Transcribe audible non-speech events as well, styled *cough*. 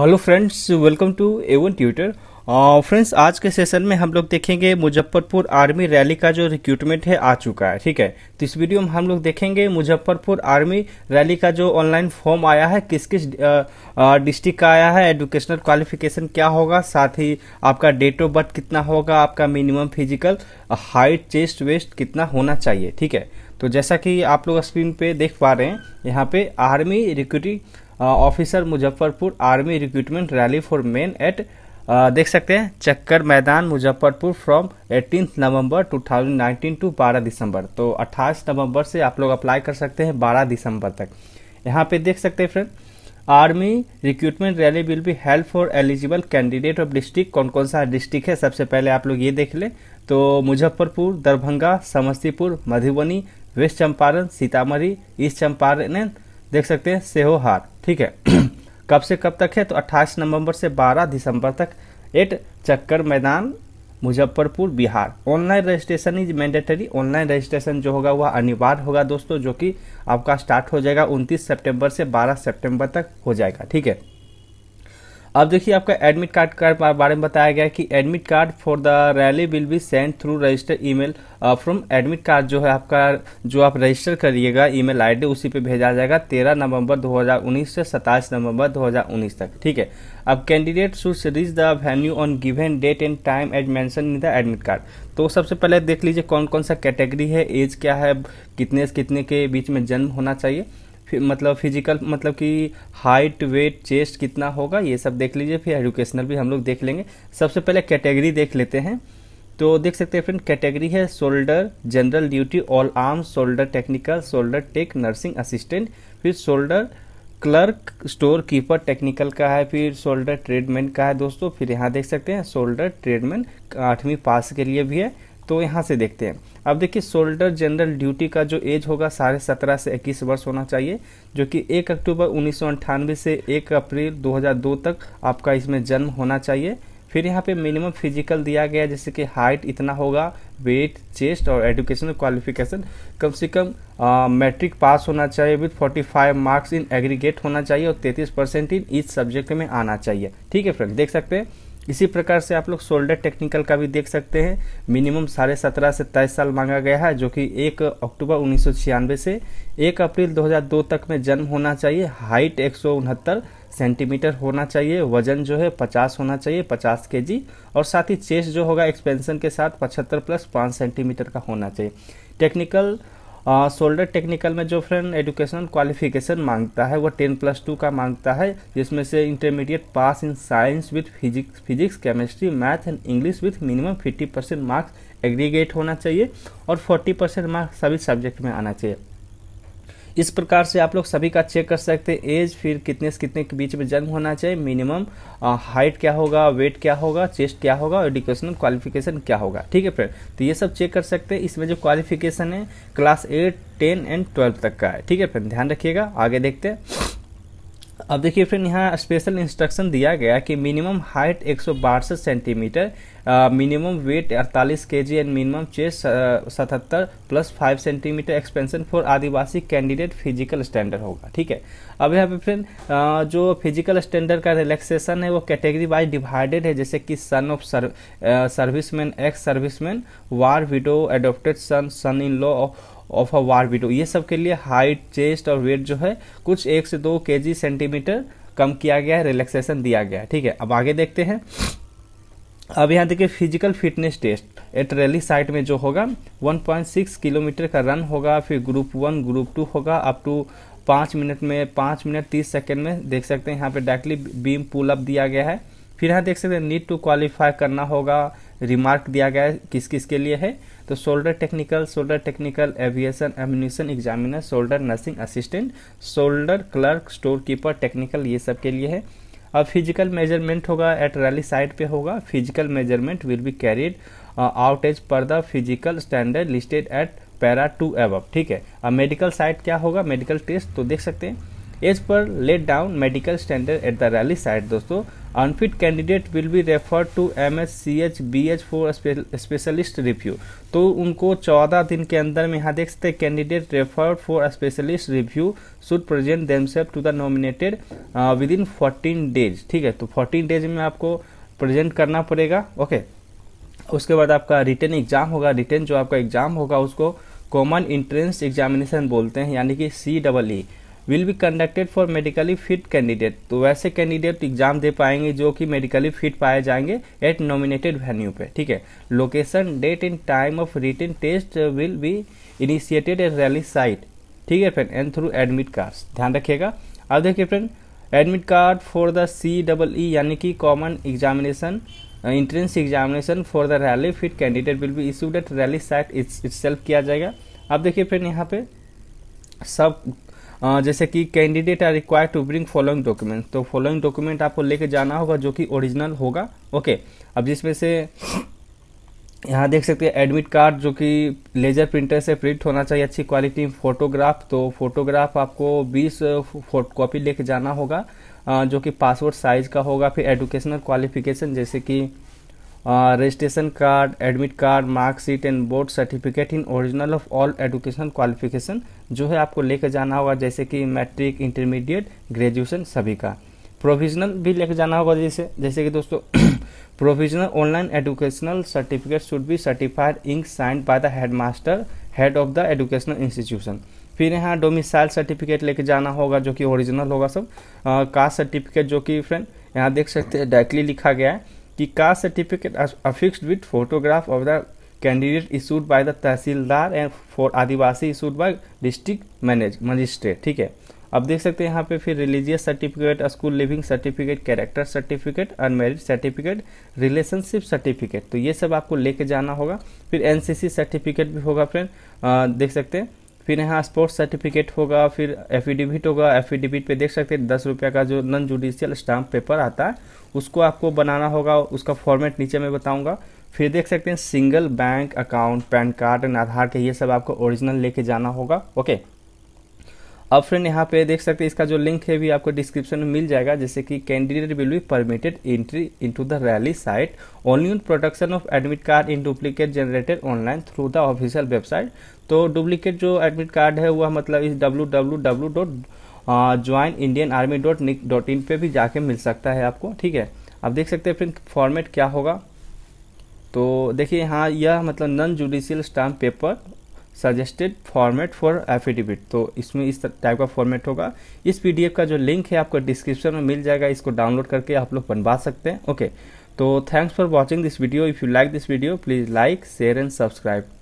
hello friends welcome to Avon tutor friends आज के session में हम लोग देखेंगे मुजफ्फरपुर आर्मी रैली का जो रिक्रूटमेंट है आ चुका है ठीक है तो इस वीडियो में हम लोग देखेंगे मुजफ्फरपुर आर्मी रैली का जो ऑनलाइन फॉर्म आया है किस किस डिस्ट्रिक्ट का आया है एजुकेशनल क्वालिफिकेशन क्या होगा साथ ही आपका डेट ऑफ बर्थ कितना होगा आपका minimum physical height chest waist कितना होना चाहिए ठीक है तो जैसा कि आप लोग स्क्रीन पर देख पा रहे हैं यहाँ पे army recruiting officer Muzaffarpur army recruitment rally for men at देख सकते हैं Chakkar Maidan Muzaffarpur from 18 November 2019 to 12 December तो 28 नवंबर से आप लोग अप्लाई कर सकते हैं 12 दिसंबर तक यहाँ पे देख सकते हैं friend army recruitment rally will be help for eligible candidate of district कौन कौन सा डिस्ट्रिक्ट है सबसे पहले आप लोग ये देख लें तो मुजफ्फरपुर दरभंगा समस्तीपुर मधुबनी वेस्ट चंपारण सीतामढ़ी ईस्ट चंपारण देख सकते हैं सेहोहार ठीक है *clears throat* कब से कब तक है तो 28 नवंबर से 12 दिसंबर तक at Chakkar Maidan Muzaffarpur Bihar online registration is mandatory online registration जो होगा वह अनिवार्य होगा दोस्तों जो कि आपका स्टार्ट हो जाएगा 29 सितंबर से 12 सितंबर तक हो जाएगा ठीक है अब देखिए आपका एडमिट कार्ड का बारे में बताया गया कि admit card for the rally will be send through register email from admit card जो है आपका जो आप रजिस्टर करिएगा ईमेल आईडी उसी पे भेजा जाएगा 13 नवंबर 2019 से 27 नवंबर 2019 तक ठीक है अब candidate should reach the venue on given date and time as mentioned in the admit card तो सबसे पहले देख लीजिए कौन कौन सा कैटेगरी है एज क्या है कितने कितने के बीच में जन्म होना चाहिए मतलब फिजिकल मतलब कि हाइट वेट चेस्ट कितना होगा ये सब देख लीजिए फिर एजुकेशनल भी हम लोग देख लेंगे सबसे पहले कैटेगरी देख लेते हैं तो देख सकते हैं फ्रेंड कैटेगरी है soldier general duty all arm soldier technical soldier tech nursing assistant फिर soldier clerk store keeper technical का है फिर शोल्डर ट्रेडमैन का है दोस्तों फिर यहाँ देख सकते हैं शोल्डर ट्रेडमैन आठवीं पास के लिए भी है तो यहाँ से देखते हैं अब देखिए सोल्डर जनरल ड्यूटी का जो एज होगा साढ़े सत्रह से इक्कीस वर्ष होना चाहिए जो कि एक अक्टूबर उन्नीस से एक अप्रैल 2002 तक आपका इसमें जन्म होना चाहिए फिर यहाँ पे मिनिमम फिजिकल दिया गया जैसे कि हाइट इतना होगा वेट चेस्ट और एजुकेशनल क्वालिफिकेशन कम से कम मैट्रिक पास होना चाहिए विथ 45 मार्क्स इन एग्रीगेट होना चाहिए और 33 परसेंट इन ईच सब्जेक्ट में आना चाहिए ठीक है फ्रेंड देख सकते हैं इसी प्रकार से आप लोग शोल्डर टेक्निकल का भी देख सकते हैं मिनिमम साढ़े सत्रह से तेईस साल मांगा गया है जो कि एक अक्टूबर उन्नीस से एक अप्रैल 2002 तक में जन्म होना चाहिए हाइट एक सेंटीमीटर होना चाहिए वजन जो है 50 होना चाहिए 50 के और साथ ही चेस्ट जो होगा एक्सपेंशन के साथ पचहत्तर प्लस पाँच सेंटीमीटर का होना चाहिए टेक्निकल सोल्डर टेक्निकल में जो फ्रेंड एजुकेशनल क्वालिफिकेशन मांगता है वो टेन प्लस टू का मांगता है जिसमें से intermediate pass in science with physics physics chemistry math and English with minimum fifty percent marks aggregate होना चाहिए और फोर्टी परसेंट मार्क्स सभी सब्जेक्ट में आना चाहिए इस प्रकार से आप लोग सभी का चेक कर सकते हैं एज फिर कितने से कितने के बीच में जन्म होना चाहिए मिनिमम हाइट क्या होगा वेट क्या होगा चेस्ट क्या होगा एडुकेशनल क्वालिफिकेशन क्या होगा ठीक है फ्रेंड तो ये सब चेक कर सकते हैं इसमें जो क्वालिफिकेशन है class eight ten and twelve तक का है ठीक है फ्रेंड ध्यान रखिएगा आगे देखते हैं अब देखिए फ्रेंड यहाँ स्पेशल इंस्ट्रक्शन दिया गया कि मिनिमम हाइट एक centimetre minimum weight 48 K G and minimum chest सतहत्तर plus 5 centimetre expansion for Adivasi candidate physical standard होगा ठीक है अब यहाँ पे फ्रेंड जो फिजिकल स्टैंडर्ड का रिलैक्सेशन है वो कैटेगरी वाइज डिवाइडेड है जैसे कि son of service man ex service man war widow adopted son son in law of a war widow ये सब के लिए हाइट चेस्ट और वेट जो है कुछ एक से दो के जी सेंटीमीटर कम किया गया है रिलैक्सेशन दिया गया है ठीक है अब आगे देखते हैं अब यहाँ देखिए physical fitness test at rally site में जो होगा 1.6 किलोमीटर का रन होगा फिर ग्रुप वन ग्रुप टू होगा अप टू पाँच मिनट में पाँच मिनट तीस सेकेंड में देख सकते हैं यहाँ पे डायरेक्टली बीम पुल अप दिया गया है फिर यहाँ देख सकते हैं नीड टू क्वालिफाई करना होगा रिमार्क दिया गया है किस किस के लिए है तो soldier technical soldier technical aviation ammunition examiner soldier nursing assistant soldier clerk store keeper technical ये सब के लिए है अब फिजिकल मेजरमेंट होगा एट रैली साइड पे होगा physical measurement will be carried out as per the physical standard listed at para two above ठीक है अब मेडिकल साइट क्या होगा मेडिकल टेस्ट तो देख सकते हैं as per laid down medical standard at the rally site दोस्तों unfit candidate will be refer to M S C H B H for specialist review तो उनको चौदह दिन के अंदर में यहाँ देख सकते हैं candidate refer for specialist review should present themselves to the nominated within fourteen days ठीक है तो फोर्टीन डेज में आपको प्रेजेंट करना पड़ेगा ओके उसके बाद आपका रिटर्न एग्जाम होगा रिटर्न जो आपका एग्जाम होगा उसको कॉमन इंट्रेंस एग्जामिनेशन बोलते हैं यानी कि C double E will be conducted for medically fit candidate तो वैसे कैंडिडेट एग्जाम दे पाएंगे जो कि मेडिकली फिट पाए जाएंगे एट नॉमिनेटेड वेन्यू पे ठीक है location date and time of written test will be initiated at rally site ठीक है friend and through admit card ध्यान रखिएगा अब देखिए friend admit card for the C double E यानी कि common examination entrance examination for the rally fit candidate will be issued at rally site it's किया जाएगा अब देखिए फ्रेंड यहाँ पे सब जैसे कि candidate are require to bring following document तो फॉलोइंग डॉक्यूमेंट आपको लेके जाना होगा जो कि ओरिजिनल होगा ओके अब जिसमें से यहाँ देख सकते हैं एडमिट कार्ड जो कि लेजर प्रिंटर से प्रिंट होना चाहिए अच्छी क्वालिटी फोटोग्राफ तो फोटोग्राफ आपको 20 फोटो कॉपी लेके जाना होगा जो कि पासपोर्ट साइज का होगा फिर एडुकेशनल क्वालिफिकेशन जैसे कि registration card admit card marksheet and board certificate in original of all education qualification जो है आपको लेके जाना होगा जैसे कि मैट्रिक इंटरमीडिएट ग्रेजुएशन सभी का प्रोविजनल भी लेके जाना होगा जैसे जैसे कि दोस्तों provisional online educational certificate should be certified ink signed by the head master head of the educational institution फिर यहाँ डोमिसाइल सर्टिफिकेट लेके जाना होगा जो कि ओरिजिनल होगा सब कास्ट uh, सर्टिफिकेट जो कि फ्रेंड यहाँ देख सकते हैं डायरेक्टली लिखा गया है कि caste certificate affixed with photograph of the candidate issued by the tehsildar and for Adivasi issued by district manage magistrate ठीक है अब देख सकते हैं यहाँ पे फिर religious certificate school leaving certificate character certificate unmarried certificate relationship certificate तो ये सब आपको लेके जाना होगा फिर एनसीसी सर्टिफिकेट भी होगा फ्रेंड देख सकते हैं फिर यहाँ स्पोर्ट्स सर्टिफिकेट होगा फिर एफिडेविट होगा एफिडेविट पे देख सकते हैं दस रुपये का जो नॉन जुडिशियल स्टाम्प पेपर आता है उसको आपको बनाना होगा उसका फॉर्मेट नीचे मैं बताऊंगा फिर देख सकते हैं single bank account PAN card and Aadhaar के ये सब आपको ओरिजिनल लेके जाना होगा ओके अब फ्रेंड यहाँ पे देख सकते हैं इसका जो लिंक है भी आपको डिस्क्रिप्शन में मिल जाएगा जैसे कि candidate will be permitted entry into the rally site only on production of admit card in duplicate generated online through the official website तो डुप्लीकेट जो एडमिट कार्ड है वह मतलब इस W W W dot join Indian army dot nic dot in पर भी जाके मिल सकता है आपको ठीक है आप देख सकते हैं फिर फॉर्मेट क्या होगा तो देखिए हाँ यह मतलब non judicial stamp paper suggested format for affidavit तो इसमें इस टाइप का फॉर्मेट होगा इस पीडीएफ का जो लिंक है आपको डिस्क्रिप्शन में मिल जाएगा इसको डाउनलोड करके आप लोग बनवा सकते हैं ओके तो thanks for watching this video if you like this video please like share and subscribe